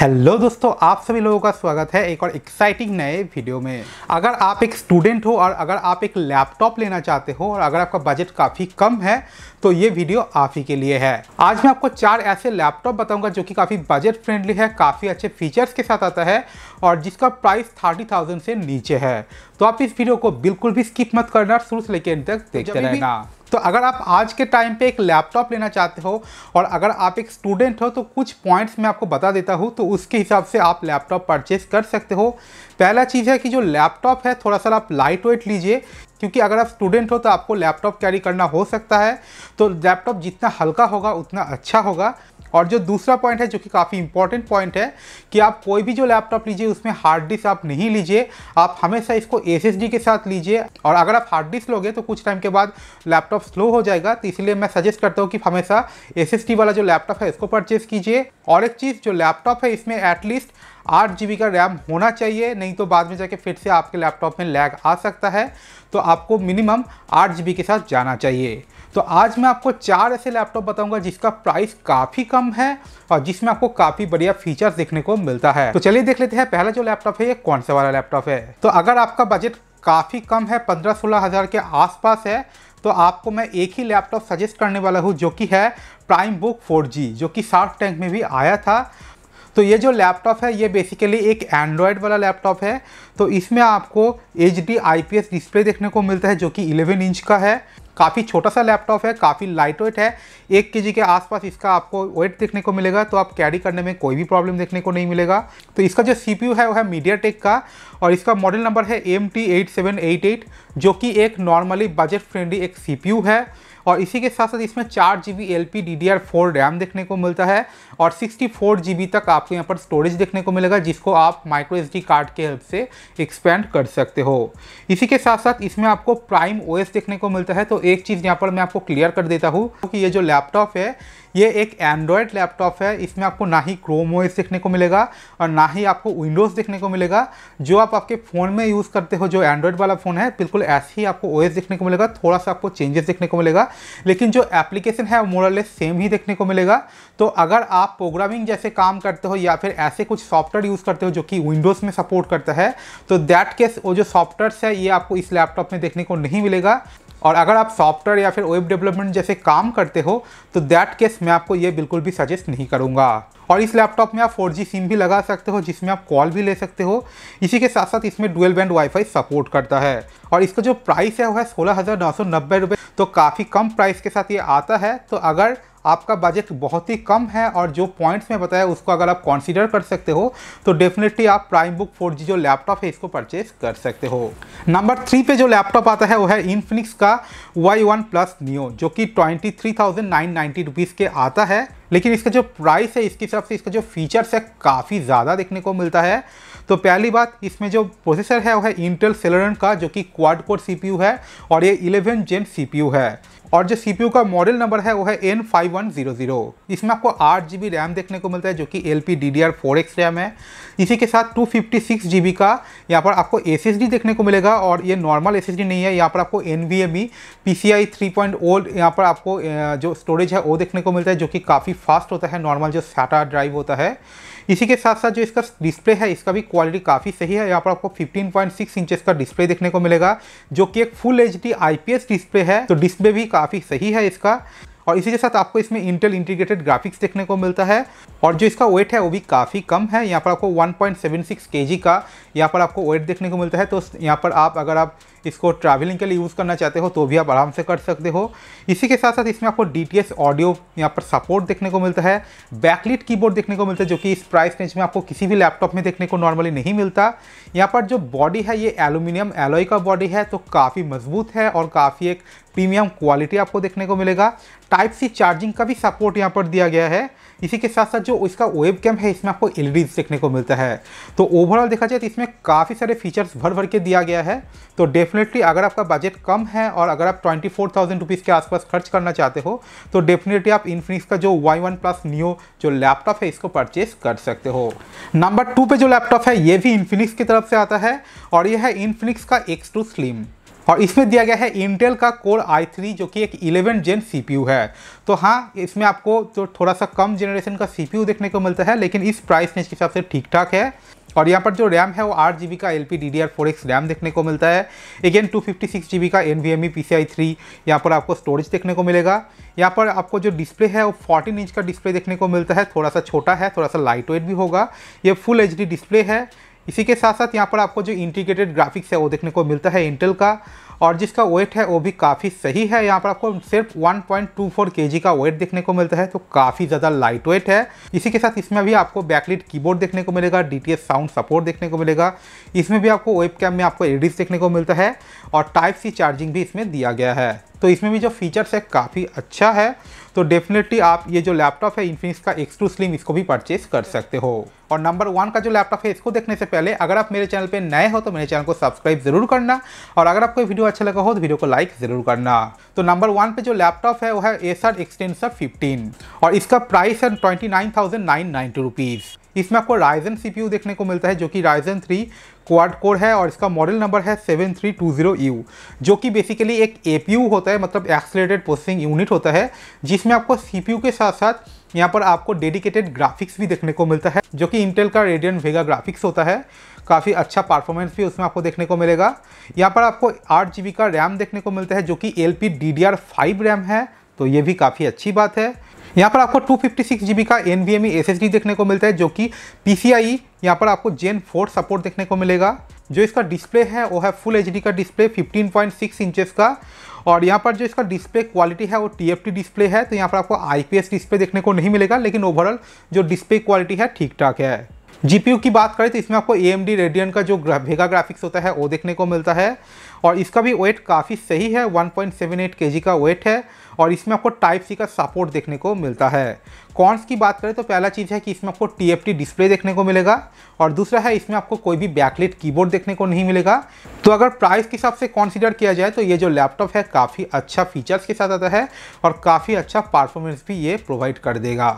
hello दोस्तों आप सभी लोगों का स्वागत है एक और एक्साइटिंग नए वीडियो में अगर आप एक स्टूडेंट हो और अगर आप एक लैपटॉप लेना चाहते हो और अगर आपका बजट काफ़ी कम है तो ये वीडियो आप ही के लिए है आज मैं आपको चार ऐसे लैपटॉप बताऊंगा जो कि काफ़ी बजट फ्रेंडली है काफ़ी अच्छे फीचर्स के साथ आता है और जिसका प्राइस थर्टी थाउजेंड से नीचे है तो आप इस वीडियो को बिल्कुल भी स्किप मत करना शुरू से लेकर तक देखते रहना तो अगर आप आज के टाइम पे एक लैपटॉप लेना चाहते हो और अगर आप एक स्टूडेंट हो तो कुछ पॉइंट्स मैं आपको बता देता हूँ तो उसके हिसाब से आप लैपटॉप परचेस कर सकते हो पहला चीज़ है कि जो लैपटॉप है थोड़ा सा आप लाइट वेट लीजिए क्योंकि अगर आप स्टूडेंट हो तो आपको लैपटॉप कैरी करना हो सकता है तो लैपटॉप जितना हल्का होगा उतना अच्छा होगा और जो दूसरा पॉइंट है जो कि काफ़ी इंपॉर्टेंट पॉइंट है कि आप कोई भी जो लैपटॉप लीजिए उसमें हार्ड डिस्क आप नहीं लीजिए आप हमेशा इसको एस के साथ लीजिए और अगर आप हार्ड डिस्क लोगे तो कुछ टाइम के बाद लैपटॉप स्लो हो जाएगा तो इसलिए मैं सजेस्ट करता हूँ कि हमेशा एस वाला जो लैपटॉप है इसको परचेज़ कीजिए और एक चीज़ जो लैपटॉप है इसमें एटलीस्ट आठ जी का रैम होना चाहिए नहीं तो बाद में जाके फिर से आपके लैपटॉप में लैग आ सकता है तो आपको मिनिमम आठ जी के साथ जाना चाहिए तो आज मैं आपको चार ऐसे लैपटॉप बताऊंगा जिसका प्राइस काफ़ी कम है और जिसमें आपको काफ़ी बढ़िया फीचर्स देखने को मिलता है तो चलिए देख लेते हैं पहला जो लैपटॉप है ये कौन सा वाला लैपटॉप है तो अगर आपका बजट काफ़ी कम है पंद्रह सोलह हज़ार के आसपास है तो आपको मैं एक ही लैपटॉप सजेस्ट करने वाला हूँ जो कि है प्राइम बुक फोर जो कि शार्क टैंक में भी आया था तो ये जो लैपटॉप है ये बेसिकली एक एंड्रॉयड वाला लैपटॉप है तो इसमें आपको H D I P S display देखने को मिलता है जो कि 11 इंच का है काफ़ी छोटा सा लैपटॉप है काफ़ी लाइट वेट है एक के के आसपास इसका आपको वेट देखने को मिलेगा तो आप कैरी करने में कोई भी प्रॉब्लम देखने को नहीं मिलेगा तो इसका जो सी है वो है मीडिया का और इसका मॉडल नंबर है एम जो कि एक नॉर्मली बजट फ्रेंडली एक सी है और इसी के साथ साथ इसमें चार G B L P D D R four RAM देखने को मिलता है और सिक्सटी फोर जी बी तक आपको यहाँ पर स्टोरेज देखने को मिलेगा जिसको आप माइक्रो एस डी कार्ड के हेल्प से एक्सपेंड कर सकते हो इसी के साथ साथ इसमें आपको प्राइम ओ एस देखने को मिलता है तो एक चीज़ यहाँ पर मैं आपको क्लियर कर देता हूँ कि ये जो लैपटॉप है ये एक एंड्रॉयड लैपटॉप है इसमें आपको ना ही क्रोम ओएस देखने को मिलेगा और ना ही आपको विंडोज़ देखने को मिलेगा जो आप आपके फ़ोन में यूज़ करते हो जो एंड्रॉयड वाला फ़ोन है बिल्कुल ऐसे ही आपको ओएस देखने को मिलेगा थोड़ा सा आपको चेंजेस देखने को मिलेगा लेकिन जो एप्लीकेशन है मोरलेस सेम ही देखने को मिलेगा तो अगर आप प्रोग्रामिंग जैसे काम करते हो या फिर ऐसे कुछ सॉफ्टवेयर यूज़ करते हो जो कि विंडोज़ में सपोर्ट करता है तो दैट केस वो जो सॉफ्टवेयर है ये आपको इस लैपटॉप में देखने को नहीं मिलेगा और अगर आप सॉफ्टवेयर या फिर वेब डेवलपमेंट जैसे काम करते हो तो दैट केस मैं आपको ये बिल्कुल भी सजेस्ट नहीं करूँगा और इस लैपटॉप में आप 4G सिम भी लगा सकते हो जिसमें आप कॉल भी ले सकते हो इसी के साथ साथ इसमें डुअल बैंड वाईफाई सपोर्ट करता है और इसका जो प्राइस है वो है सोलह हज़ार नौ सौ नब्बे तो काफ़ी कम प्राइस के साथ ये आता है तो अगर आपका बजट बहुत ही कम है और जो पॉइंट्स में बताया उसको अगर आप कॉन्सिडर कर सकते हो तो डेफिनेटली आप प्राइम बुक फोर जो लैपटॉप है इसको परचेज कर सकते हो नंबर थ्री पे जो लैपटॉप आता है वो है इनफिनिक्स का वाई वन प्लस नियो जो कि twenty three thousand nine ninety rupees के आता है लेकिन इसका जो प्राइस है इसके हिसाब से इसका जो फीचर्स है काफ़ी ज़्यादा देखने को मिलता है तो पहली बात इसमें जो प्रोसेसर है वो है इंटेल सेलरन का जो कि क्वाड कोर सीपीयू है और ये 11 जेन सीपीयू है और जो सीपीयू का मॉडल नंबर है वो है N five one zero zero इसमें आपको आठ जी बी रैम देखने को मिलता है जो कि L P D D R four X RAM है इसी के साथ two fifty six G B का यहाँ पर आपको एस एस डी देखने को मिलेगा और ये नॉर्मल एस एस डी नहीं है यहाँ पर आपको N V M E P C I three point O यहाँ पर आपको जो स्टोरेज है वो देखने को मिलता है जो कि काफ़ी फास्ट होता है नॉर्मल जो साटा ड्राइव होता है इसी के साथ साथ जो इसका डिस्प्ले है इसका भी क्वालिटी काफ़ी सही है यहाँ पर आपको 15.6 पॉइंट का डिस्प्ले देखने को मिलेगा जो कि एक फुल एच डी डिस्प्ले है तो डिस्प्ले भी काफ़ी सही है इसका और इसी के साथ आपको इसमें इंटेल इंटीग्रेटेड ग्राफिक्स देखने को मिलता है और जो इसका वेट है वो भी काफ़ी कम है यहाँ पर आपको 1.76 पॉइंट का यहाँ पर आपको वेट देखने को मिलता है तो यहाँ पर आप अगर आप इसको ट्रैवलिंग के लिए यूज़ करना चाहते हो तो भी आप आराम से कर सकते हो इसी के साथ साथ इसमें आपको डी ऑडियो यहाँ पर सपोर्ट देखने को मिलता है बैकलिट कीबोर्ड देखने को मिलता है जो कि इस प्राइस रेंज में आपको किसी भी लैपटॉप में देखने को नॉर्मली नहीं मिलता यहाँ पर जो बॉडी है ये एलुमिनियम एलोई का बॉडी है तो काफ़ी मजबूत है और काफ़ी एक प्रीमियम क्वालिटी आपको देखने को मिलेगा टाइप सी चार्जिंग का भी सपोर्ट यहाँ पर दिया गया है इसी के साथ साथ जो इसका वेब कैम है इसमें आपको एल e देखने को मिलता है तो ओवरऑल देखा जाए तो इसमें काफ़ी सारे फीचर्स भर भर के दिया गया है तो डेफिनेटली अगर आपका बजट कम है और अगर आप ट्वेंटी फोर थाउजेंड रुपीज़ के आसपास खर्च करना चाहते हो तो डेफिनेटली आप इन्फिनिक्स का जो वाई वन प्लस न्यू जो लैपटॉप है इसको परचेज कर सकते हो नंबर टू पर जो लैपटॉप है ये भी इन्फिनिक्स की तरफ से आता है और यह है इन्फिनिक्स का एक्स टू स्लिम और इसमें दिया गया है इंटेल का कोर i3 जो कि एक 11 जेन सी है तो हाँ इसमें आपको जो थोड़ा सा कम जनरेशन का सी देखने को मिलता है लेकिन इस प्राइस रेंज के हिसाब से ठीक ठाक है और यहाँ पर जो रैम है वो आठ जी का L P D D R four X RAM देखने को मिलता है again two fifty six G B का N V M E P C I three यहाँ पर आपको स्टोरेज देखने को मिलेगा यहाँ पर आपको जो डिस्प्ले है वो फोर्टीन इंच का डिस्प्ले देखने को मिलता है थोड़ा सा छोटा है थोड़ा सा लाइट वेट भी होगा ये फुल एच डी डिस्प्ले है इसी के साथ साथ यहाँ पर आपको जो इंटीग्रेटेड ग्राफिक्स है वो देखने को मिलता है इंटेल का और जिसका वेट है वो भी काफ़ी सही है यहाँ पर आपको सिर्फ 1.24 जी का वेट देखने को मिलता है तो काफ़ी ज़्यादा लाइट वेट है इसी के साथ इसमें भी आपको बैकलिट कीबोर्ड देखने को मिलेगा डी साउंड सपोर्ट देखने को मिलेगा इसमें भी आपको वेब कैम में आपको एडिस देखने को मिलता है और टाइप सी चार्जिंग भी इसमें दिया गया है तो इसमें भी जो फीचर्स है काफ़ी अच्छा है तो डेफिनेटली आप ये जो लैपटॉप है इन्फिनिक्स का एक्स टू स्लिम इसको भी परचेज कर सकते हो और नंबर वन का जो लैपटॉप है इसको देखने से पहले अगर आप मेरे चैनल पे नए हो तो मेरे चैनल को सब्सक्राइब जरूर करना और अगर आपको वीडियो अच्छा लगा हो तो वीडियो को लाइक जरूर करना तो नंबर वन पे जो लैपटॉप है वो है एसर एक्सटेंसर 15 और इसका प्राइस है twenty nine thousand nine rupees इसमें आपको राइजन सी देखने को मिलता है जो कि राइजन थ्री क्वाड कोर है और इसका मॉडल नंबर है seven three two zero U जो कि बेसिकली एक ए होता है मतलब एक्सलेटेड प्रोसेसिंग यूनिट होता है जिसमें आपको सी के साथ साथ यहाँ पर आपको डेडिकेटेड ग्राफिक्स भी देखने को मिलता है जो कि इंटेल का रेडियन वेगा ग्राफिक्स होता है काफ़ी अच्छा परफॉर्मेंस भी उसमें आपको देखने को मिलेगा यहाँ पर आपको आठ जी का रैम देखने को मिलता है जो कि L P D D R five RAM है तो ये भी काफ़ी अच्छी बात है यहाँ पर आपको टू फिफ्टी का एन वी एम देखने को मिलता है जो कि पी सी आई यहाँ पर आपको जेन फोर सपोर्ट देखने को मिलेगा जो इसका डिस्प्ले है वो है फुल एच का डिस्प्ले 15.6 पॉइंट इंचेस का और यहाँ पर जो इसका डिस्प्ले क्वालिटी है वो टी डिस्प्ले है तो यहाँ पर आपको आई डिस्प्ले देखने को नहीं मिलेगा लेकिन ओवरऑल जो डिस्प्ले क्वालिटी है ठीक ठाक है जीपीयू की बात करें तो इसमें आपको ए एम डी रेडियन का जो भेगा ग्राफिक्स होता है वो देखने को मिलता है और इसका भी वेट काफ़ी सही है 1.78 पॉइंट का वेट है और इसमें आपको टाइप सी का सपोर्ट देखने को मिलता है कॉन्स की बात करें तो पहला चीज़ है कि इसमें आपको टी डिस्प्ले देखने को मिलेगा और दूसरा है इसमें आपको कोई भी बैकलेट कीबोर्ड देखने को नहीं मिलेगा तो अगर प्राइस के हिसाब से कॉन्सिडर किया जाए तो ये जो लैपटॉप है काफ़ी अच्छा फीचर्स के साथ आता है और काफ़ी अच्छा परफॉर्मेंस भी ये प्रोवाइड कर देगा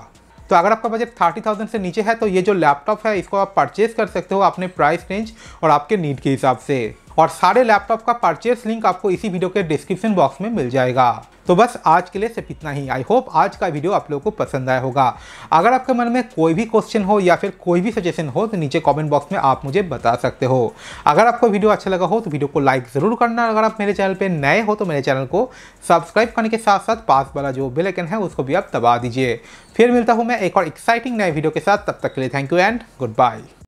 तो अगर आपका बजट थर्टी थाउजेंड से नीचे है तो ये जो लैपटॉप है इसको आप परचेज कर सकते हो अपने प्राइस रेंज और आपके नीड के हिसाब से और सारे लैपटॉप का परचेस लिंक आपको इसी वीडियो के डिस्क्रिप्शन बॉक्स में मिल जाएगा तो बस आज के लिए सिर्फ इतना ही आई होप आज का वीडियो आप लोगों को पसंद आया होगा अगर आपके मन में कोई भी क्वेश्चन हो या फिर कोई भी सजेशन हो तो नीचे कमेंट बॉक्स में आप मुझे बता सकते हो अगर आपको वीडियो अच्छा लगा हो तो वीडियो को लाइक ज़रूर करना अगर आप मेरे चैनल पर नए हो तो मेरे चैनल को सब्सक्राइब करने के साथ साथ पास वाला जो बेलाइकन है उसको भी आप दबा दीजिए फिर मिलता हूँ मैं एक और एक्साइटिंग नए वीडियो के साथ तब तक के लिए thank you and good bye